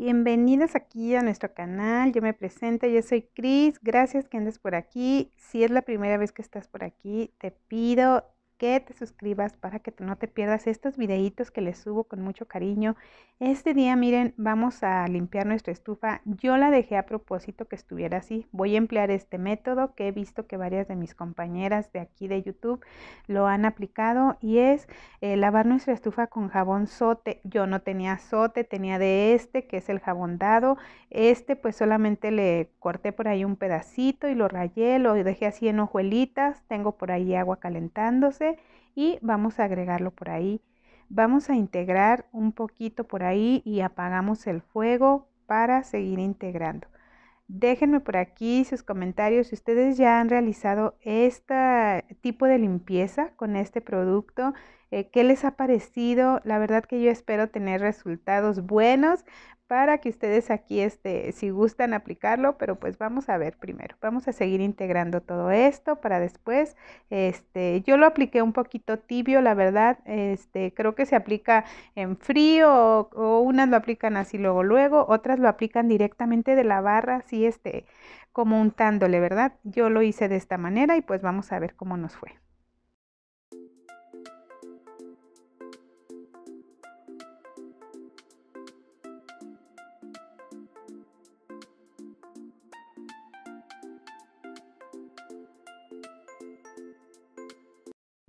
Bienvenidos aquí a nuestro canal. Yo me presento, yo soy Cris. Gracias que andes por aquí. Si es la primera vez que estás por aquí, te pido que te suscribas para que no te pierdas estos videitos que les subo con mucho cariño. Este día, miren, vamos a limpiar nuestra estufa. Yo la dejé a propósito que estuviera así. Voy a emplear este método que he visto que varias de mis compañeras de aquí de YouTube lo han aplicado y es eh, lavar nuestra estufa con jabón sote. Yo no tenía sote, tenía de este que es el jabón dado. Este pues solamente le corté por ahí un pedacito y lo rayé, lo dejé así en hojuelitas. Tengo por ahí agua calentándose y vamos a agregarlo por ahí. Vamos a integrar un poquito por ahí y apagamos el fuego para seguir integrando. Déjenme por aquí sus comentarios si ustedes ya han realizado este tipo de limpieza con este producto eh, qué les ha parecido. La verdad que yo espero tener resultados buenos para que ustedes aquí, este, si gustan aplicarlo, pero pues vamos a ver primero. Vamos a seguir integrando todo esto para después. Este, yo lo apliqué un poquito tibio, la verdad. Este, creo que se aplica en frío o, unas lo aplican así luego, luego, otras lo aplican directamente de la barra, así este, como untándole, ¿verdad? Yo lo hice de esta manera y pues vamos a ver cómo nos fue.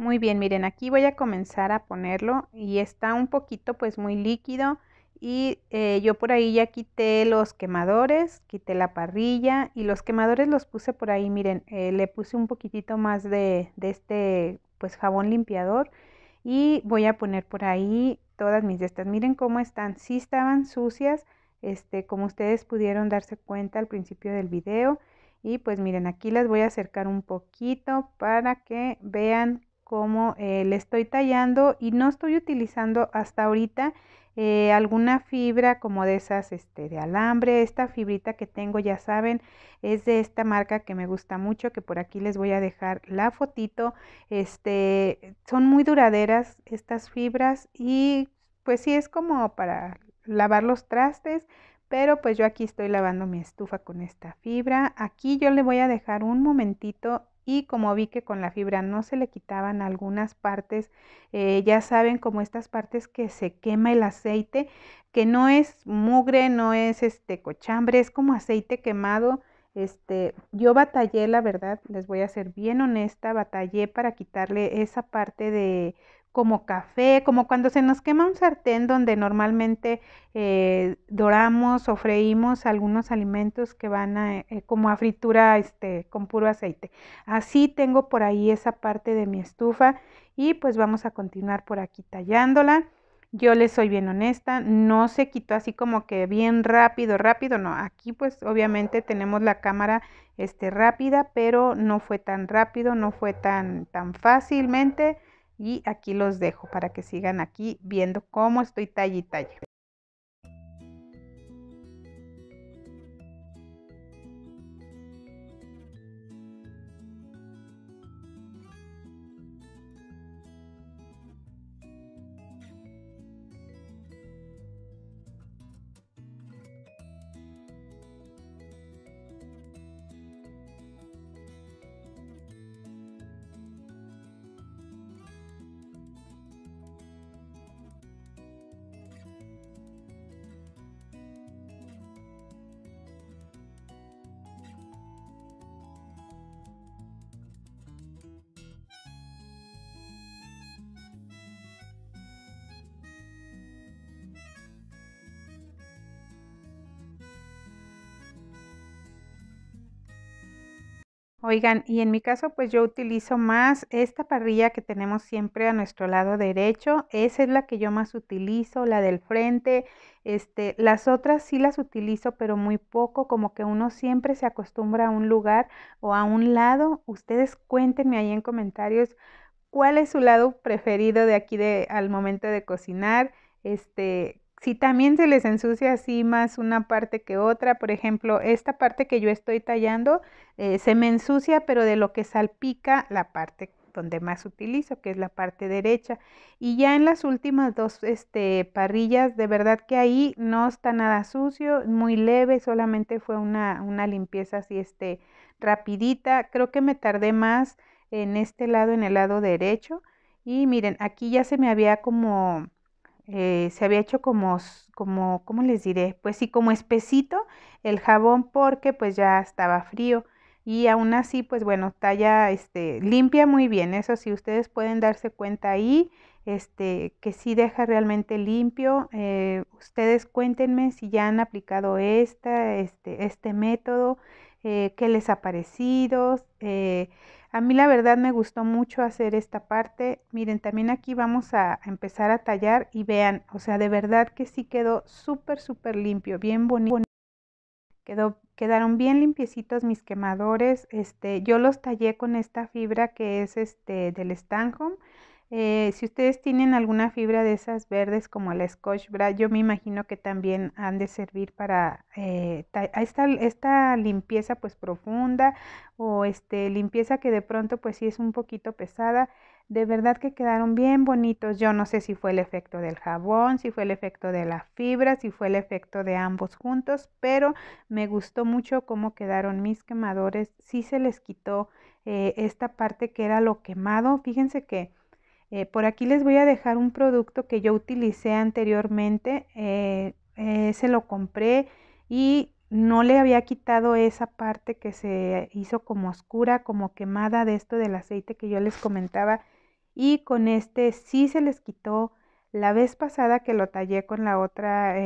Muy bien, miren, aquí voy a comenzar a ponerlo y está un poquito pues muy líquido y eh, yo por ahí ya quité los quemadores, quité la parrilla y los quemadores los puse por ahí, miren, eh, le puse un poquitito más de, este pues jabón limpiador y voy a poner por ahí todas mis de estas, miren cómo están, sí estaban sucias, este, como ustedes pudieron darse cuenta al principio del video y pues miren aquí las voy a acercar un poquito para que vean como eh, le estoy tallando y no estoy utilizando hasta ahorita eh, alguna fibra como de esas este, de alambre. Esta fibrita que tengo, ya saben, es de esta marca que me gusta mucho, que por aquí les voy a dejar la fotito. Este, son muy duraderas estas fibras y pues sí es como para lavar los trastes, pero pues yo aquí estoy lavando mi estufa con esta fibra. Aquí yo le voy a dejar un momentito y como vi que con la fibra no se le quitaban algunas partes, eh, ya saben como estas partes que se quema el aceite, que no es mugre, no es este cochambre, es como aceite quemado. Este, yo batallé, la verdad, les voy a ser bien honesta, batallé para quitarle esa parte de como café, como cuando se nos quema un sartén donde normalmente eh, doramos o freímos algunos alimentos que van a, eh, eh, como a fritura este, con puro aceite. Así tengo por ahí esa parte de mi estufa y pues vamos a continuar por aquí tallándola. Yo les soy bien honesta, no se quitó así como que bien rápido, rápido, no. Aquí pues obviamente tenemos la cámara este rápida, pero no fue tan rápido, no fue tan tan fácilmente y aquí los dejo para que sigan aquí viendo cómo estoy talla y talla. Oigan, y en mi caso, pues yo utilizo más esta parrilla que tenemos siempre a nuestro lado derecho. Esa es la que yo más utilizo, la del frente. Este, las otras sí las utilizo, pero muy poco, como que uno siempre se acostumbra a un lugar o a un lado. Ustedes cuéntenme ahí en comentarios cuál es su lado preferido de aquí de, al momento de cocinar. Este, si también se les ensucia así más una parte que otra, por ejemplo, esta parte que yo estoy tallando eh, se me ensucia, pero de lo que salpica la parte donde más utilizo, que es la parte derecha. Y ya en las últimas dos este, parrillas, de verdad que ahí no está nada sucio, muy leve, solamente fue una, una limpieza así este, rapidita. Creo que me tardé más en este lado, en el lado derecho. Y miren, aquí ya se me había como eh, se había hecho como, como, ¿cómo les diré? Pues sí, como espesito el jabón porque pues ya estaba frío y aún así, pues bueno, talla, este, limpia muy bien, eso sí, ustedes pueden darse cuenta ahí, este, que sí deja realmente limpio. Eh, ustedes cuéntenme si ya han aplicado esta, este, este método, eh, qué les ha parecido, a mí la verdad me gustó mucho hacer esta parte. Miren, también aquí vamos a empezar a tallar y vean, o sea, de verdad que sí quedó súper, súper limpio, bien bonito. Quedó, quedaron bien limpiecitos mis quemadores. Este, yo los tallé con esta fibra que es este del Stanhome eh, si ustedes tienen alguna fibra de esas verdes como la Scotch Bra, yo me imagino que también han de servir para eh, esta, limpieza pues profunda o este, limpieza que de pronto pues sí es un poquito pesada. De verdad que quedaron bien bonitos. Yo no sé si fue el efecto del jabón, si fue el efecto de la fibra, si fue el efecto de ambos juntos, pero me gustó mucho cómo quedaron mis quemadores. Sí se les quitó eh, esta parte que era lo quemado. Fíjense que eh, por aquí les voy a dejar un producto que yo utilicé anteriormente. Eh, eh, se lo compré y no le había quitado esa parte que se hizo como oscura, como quemada de esto del aceite que yo les comentaba. Y con este sí se les quitó. La vez pasada que lo tallé con la otra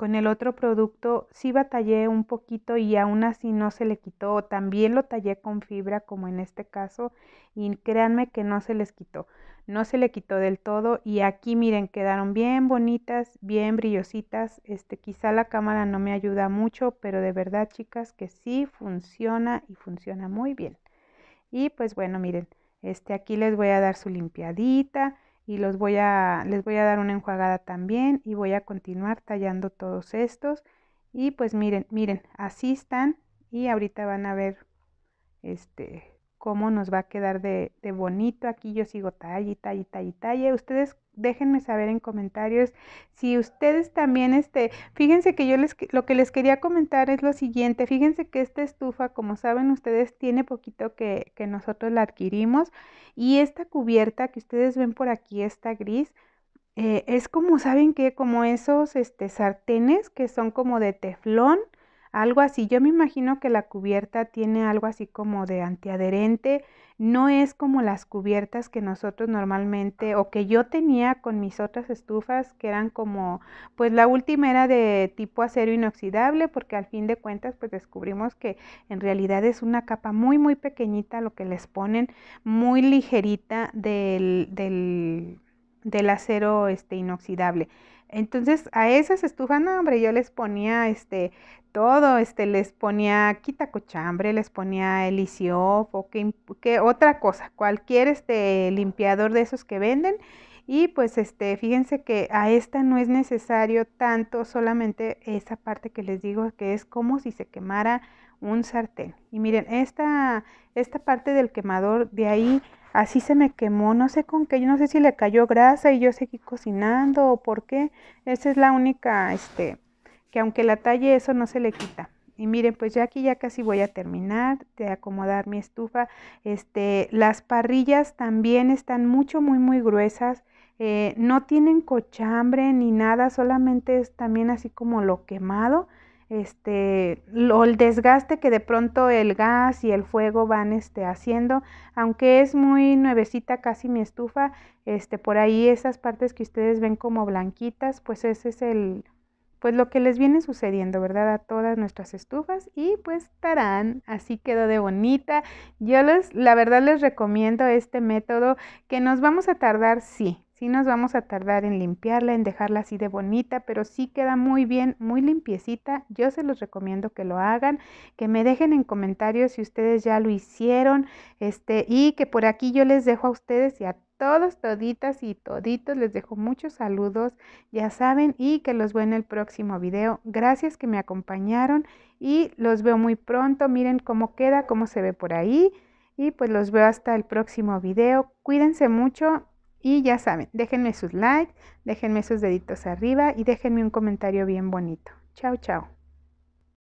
con el otro producto sí batallé un poquito y aún así no se le quitó. También lo tallé con fibra como en este caso y créanme que no se les quitó. No se le quitó del todo y aquí miren quedaron bien bonitas, bien brillositas. Este quizá la cámara no me ayuda mucho, pero de verdad chicas que sí funciona y funciona muy bien. Y pues bueno, miren, este aquí les voy a dar su limpiadita y los voy a, les voy a dar una enjuagada también y voy a continuar tallando todos estos y pues miren, miren, así están y ahorita van a ver este cómo nos va a quedar de, bonito. Aquí yo sigo y talla, y talla, Ustedes déjenme saber en comentarios si ustedes también, este, fíjense que yo les, lo que les quería comentar es lo siguiente, fíjense que esta estufa, como saben ustedes, tiene poquito que, nosotros la adquirimos y esta cubierta que ustedes ven por aquí, esta gris, eh, es como, ¿saben que Como esos, este, sartenes que son como de teflón algo así. Yo me imagino que la cubierta tiene algo así como de antiadherente, no es como las cubiertas que nosotros normalmente o que yo tenía con mis otras estufas que eran como, pues la última era de tipo acero inoxidable porque al fin de cuentas pues descubrimos que en realidad es una capa muy muy pequeñita lo que les ponen, muy ligerita del, del, del acero este inoxidable. Entonces a esas estufas, no, hombre, yo les ponía este todo, este, les ponía quitacochambre, les ponía elisiof o qué otra cosa, cualquier este limpiador de esos que venden y pues este, fíjense que a esta no es necesario tanto solamente esa parte que les digo que es como si se quemara un sartén. Y miren, esta, esta parte del quemador de ahí así se me quemó, no sé con qué, yo no sé si le cayó grasa y yo seguí cocinando o por qué. Esa es la única, este, que aunque la talle eso no se le quita. Y miren, pues ya aquí ya casi voy a terminar de acomodar mi estufa. Este, las parrillas también están mucho, muy, muy gruesas. Eh, no tienen cochambre ni nada, solamente es también así como lo quemado. Este, el desgaste que de pronto el gas y el fuego van este, haciendo, aunque es muy nuevecita casi mi estufa, este, por ahí esas partes que ustedes ven como blanquitas, pues ese es el, pues lo que les viene sucediendo, ¿verdad? A todas nuestras estufas y pues tarán, así quedó de bonita. Yo les, la verdad les recomiendo este método que nos vamos a tardar, sí, sí nos vamos a tardar en limpiarla, en dejarla así de bonita, pero sí queda muy bien, muy limpiecita. Yo se los recomiendo que lo hagan, que me dejen en comentarios si ustedes ya lo hicieron, este, y que por aquí yo les dejo a ustedes y a todos, toditas y toditos les dejo muchos saludos, ya saben, y que los veo en el próximo video. Gracias que me acompañaron y los veo muy pronto. Miren cómo queda, cómo se ve por ahí. Y pues los veo hasta el próximo video. Cuídense mucho y ya saben, déjenme sus likes, déjenme sus deditos arriba y déjenme un comentario bien bonito. Chao, chao.